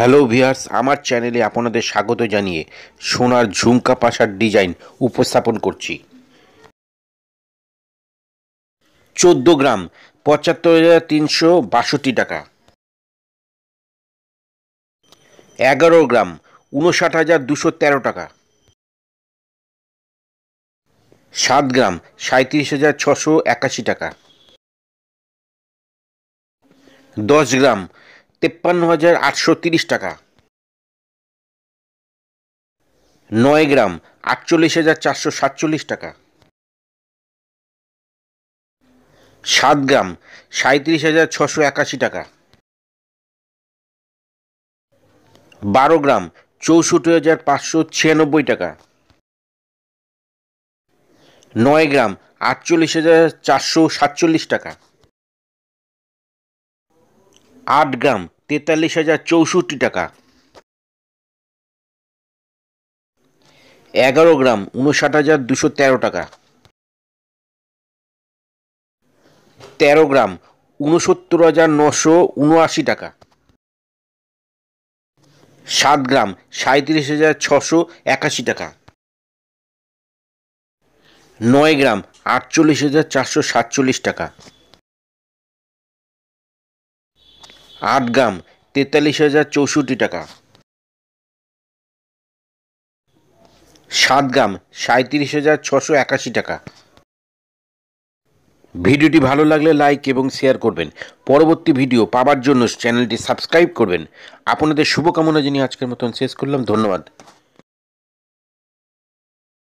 hello viewers আমার চ্যানেলে আপনাদের স্বাগত জানিয়ে সোনার ঝুমকা পাশার ডিজাইন উপস্থাপন করছি চোদ্দ গ্রাম পঁচাত্তর হাজার তিনশো বাষট্টি টাকা এগারো গ্রাম উনষাট হাজার দুশো তেরো টাকা সাত গ্রাম সাঁত্রিশ হাজার ছশো একাশি টাকা দশ গ্রাম তেপ্পান্ন হাজার আটশো তিরিশ টাকা নয় গ্রাম আটচল্লিশ হাজার চারশো সাতচল্লিশ টাকা সাত গ্রাম সাঁত্রিশ হাজার ছশো একাশি টাকা বারো গ্রাম চৌষট্টি হাজার পাঁচশো ছিয়ানব্বই টাকা নয় গ্রাম আটচল্লিশ হাজার চারশো সাতচল্লিশ টাকা আট গ্রাম তেতাল্লিশ হাজার চৌষট্টি টাকা এগারো গ্রাম উনষাট হাজার দুশো তেরো টাকা তেরো গ্রাম উনসত্তর হাজার নশো উনআশি টাকা সাত গ্রাম সাঁত্রিশ হাজার ছশো একাশি টাকা নয় গ্রাম আটচল্লিশ হাজার চারশো সাতচল্লিশ টাকা আট গ্রাম তেতাল্লিশ হাজার চৌষট্টি টাকা সাত গ্রাম সাঁত্রিশ হাজার ছশো একাশি টাকা ভিডিওটি ভালো লাগলে লাইক এবং শেয়ার করবেন পরবর্তী ভিডিও পাওয়ার জন্য চ্যানেলটি সাবস্ক্রাইব করবেন আপনাদের শুভকামনা জানিয়ে আজকের মতন শেষ করলাম ধন্যবাদ